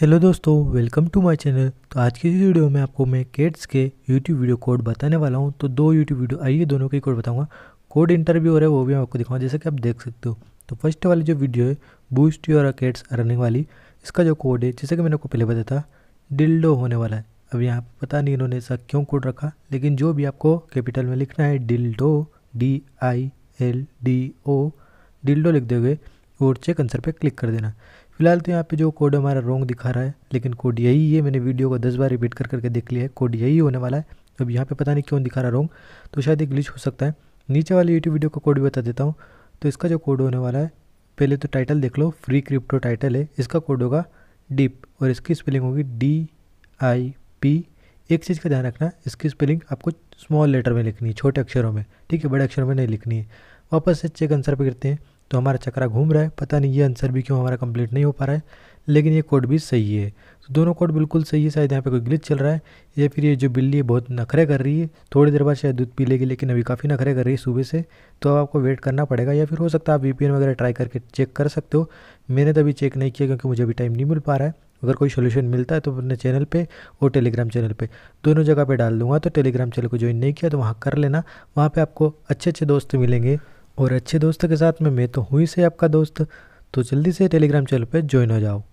hello दोस्तों welcome to my channel तो आज की इस वीडियो में आपको मैं केट्स के यूट्यूब वीडियो कोड बताने वाला हूँ तो दो यूट्यूब वीडियो आइए दोनों के कोड बताऊँगा कोड इंटरव्यू हो रहा है वो भी मैं आपको दिखाऊंगा जैसे कि आप देख सकते हो तो फर्स्ट वाली जो वीडियो है बूस्ट योर केट्स रनिंग वाली इसका जो कोड है जैसे कि मैंने आपको पहले बताया था डिल्डो होने वाला है अब यहाँ पता नहीं इन्होंने ऐसा क्यों कोड रखा लेकिन जो भी आपको कैपिटल में लिखना है dildo D I L D O dildo लिख दोगे और चेक आंसर पे क्लिक कर देना फिलहाल तो यहाँ पे जो कोड हमारा रॉन्ग दिखा रहा है लेकिन कोड यही है मैंने वीडियो को दस बार रिपीट कर करके देख लिया है कोड यही होने वाला है अब यहाँ पे पता नहीं क्यों दिखा रहा रॉन्ग तो शायद एक ग्लिच हो सकता है नीचे वाले यूट्यूब वीडियो का कोड भी बता देता हूँ तो इसका जो कोड होने वाला है पहले तो टाइटल देख लो फ्री क्रिप्टो टाइटल है इसका कोड होगा डीप और इसकी स्पेलिंग होगी डी आई पी एक चीज़ का ध्यान रखना इसकी स्पेलिंग आपको स्मॉल लेटर में लिखनी है छोटे अक्षरों में ठीक है बड़े अक्षरों में नहीं लिखनी है वापस से चेक आंसर पर करते हैं तो हमारा चक्रा घूम रहा है पता नहीं ये आंसर भी क्यों हमारा कंप्लीट नहीं हो पा रहा है लेकिन ये कोड भी सही है तो दोनों कोड बिल्कुल सही है शायद यहाँ पे कोई ग्लिच चल रहा है या फिर ये जो बिल्ली है बहुत नखरे कर रही है थोड़ी देर बाद शायद दूध पी लेगी लेकिन अभी काफ़ी नखरे कर रही है सुबह से तो अब आपको वेट करना पड़ेगा या फिर हो सकता है आप वीपीएन वगैरह ट्राई करके चेक कर सकते हो मैंने तो अभी चेक नहीं किया क्योंकि मुझे अभी टाइम नहीं मिल पा रहा है अगर कोई सोल्यूशन मिलता है तो अपने चैनल पर और टेलीग्राम चैनल पर दोनों जगह पर डाल दूंगा तो टेलीग्राम चैनल को ज्वाइन नहीं किया तो वहाँ कर लेना वहाँ पर आपको अच्छे अच्छे दोस्त मिलेंगे और अच्छे दोस्त के साथ में मैं तो हूँ ही से आपका दोस्त तो जल्दी से टेलीग्राम चैनल पर ज्वाइन हो जाओ